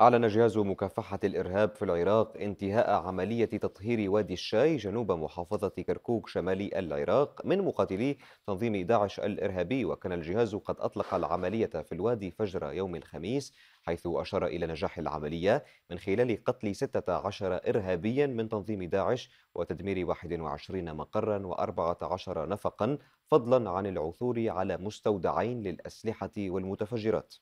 أعلن جهاز مكافحة الإرهاب في العراق انتهاء عملية تطهير وادي الشاي جنوب محافظة كركوك شمالي العراق من مقاتلي تنظيم داعش الإرهابي وكان الجهاز قد أطلق العملية في الوادي فجر يوم الخميس حيث أشار إلى نجاح العملية من خلال قتل 16 إرهابيا من تنظيم داعش وتدمير 21 مقرا و14 نفقا فضلا عن العثور على مستودعين للأسلحة والمتفجرات